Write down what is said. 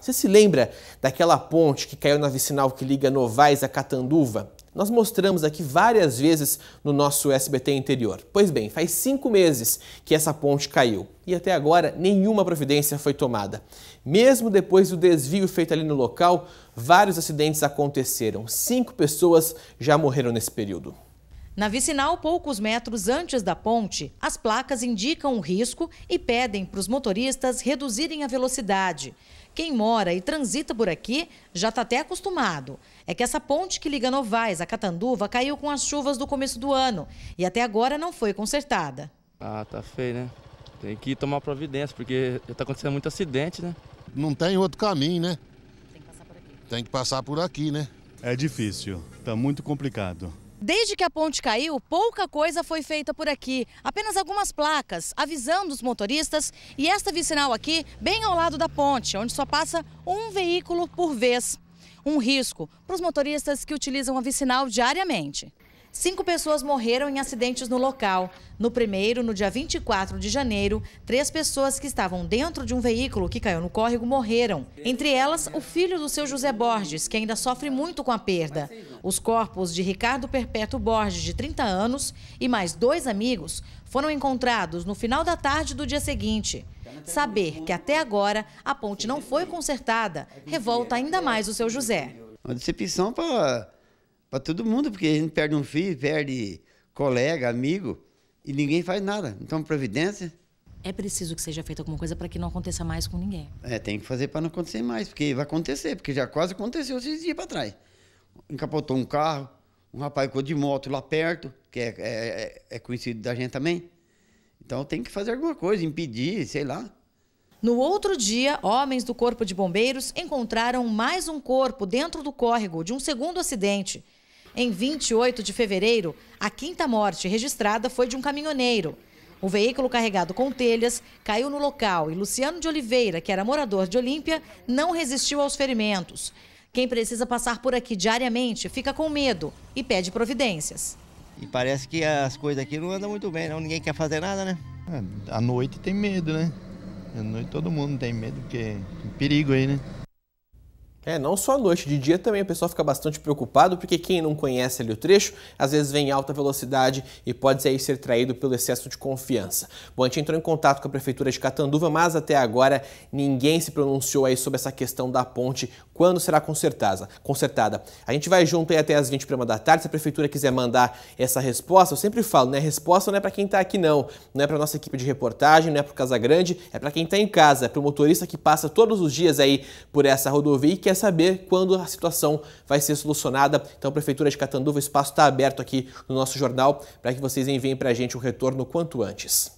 Você se lembra daquela ponte que caiu na vicinal que liga Novais a Catanduva? Nós mostramos aqui várias vezes no nosso SBT interior. Pois bem, faz cinco meses que essa ponte caiu e até agora nenhuma providência foi tomada. Mesmo depois do desvio feito ali no local, vários acidentes aconteceram. Cinco pessoas já morreram nesse período. Na vicinal, poucos metros antes da ponte, as placas indicam o risco e pedem para os motoristas reduzirem a velocidade. Quem mora e transita por aqui já está até acostumado. É que essa ponte que liga Novais a Catanduva caiu com as chuvas do começo do ano e até agora não foi consertada. Ah, tá feio, né? Tem que tomar providência, porque está acontecendo muito acidente, né? Não tem outro caminho, né? Tem que passar por aqui. Tem que passar por aqui, né? É difícil, está muito complicado. Desde que a ponte caiu, pouca coisa foi feita por aqui. Apenas algumas placas avisando os motoristas e esta vicinal aqui, bem ao lado da ponte, onde só passa um veículo por vez. Um risco para os motoristas que utilizam a vicinal diariamente. Cinco pessoas morreram em acidentes no local. No primeiro, no dia 24 de janeiro, três pessoas que estavam dentro de um veículo que caiu no córrego morreram. Entre elas, o filho do seu José Borges, que ainda sofre muito com a perda. Os corpos de Ricardo Perpétuo Borges, de 30 anos, e mais dois amigos foram encontrados no final da tarde do dia seguinte. Saber que até agora a ponte não foi consertada revolta ainda mais o seu José. Uma decepção para para todo mundo, porque a gente perde um filho, perde colega, amigo, e ninguém faz nada. Então, providência. É preciso que seja feita alguma coisa para que não aconteça mais com ninguém. É, tem que fazer para não acontecer mais, porque vai acontecer, porque já quase aconteceu esses dias para trás. Encapotou um carro, um rapaz ficou de moto lá perto, que é, é, é, é conhecido da gente também. Então tem que fazer alguma coisa, impedir, sei lá. No outro dia, homens do Corpo de Bombeiros encontraram mais um corpo dentro do córrego de um segundo acidente. Em 28 de fevereiro, a quinta morte registrada foi de um caminhoneiro. O veículo carregado com telhas caiu no local e Luciano de Oliveira, que era morador de Olímpia, não resistiu aos ferimentos. Quem precisa passar por aqui diariamente fica com medo e pede providências. E parece que as coisas aqui não andam muito bem, não. Ninguém quer fazer nada, né? É, à noite tem medo, né? À noite todo mundo tem medo, porque tem é perigo aí, né? É, não só à noite, de dia também o pessoal fica bastante preocupado, porque quem não conhece ali o trecho, às vezes vem em alta velocidade e pode aí ser traído pelo excesso de confiança. Bom, a gente entrou em contato com a prefeitura de Catanduva, mas até agora ninguém se pronunciou aí sobre essa questão da ponte, quando será consertada. consertada. A gente vai junto aí até as 20 da tarde, se a prefeitura quiser mandar essa resposta, eu sempre falo, né, resposta não é para quem está aqui não, não é para nossa equipe de reportagem, não é para o Casa Grande, é para quem está em casa, é para o motorista que passa todos os dias aí por essa rodovia e que quer saber quando a situação vai ser solucionada. Então, Prefeitura de Catanduva, o espaço está aberto aqui no nosso jornal para que vocês enviem para a gente o retorno quanto antes.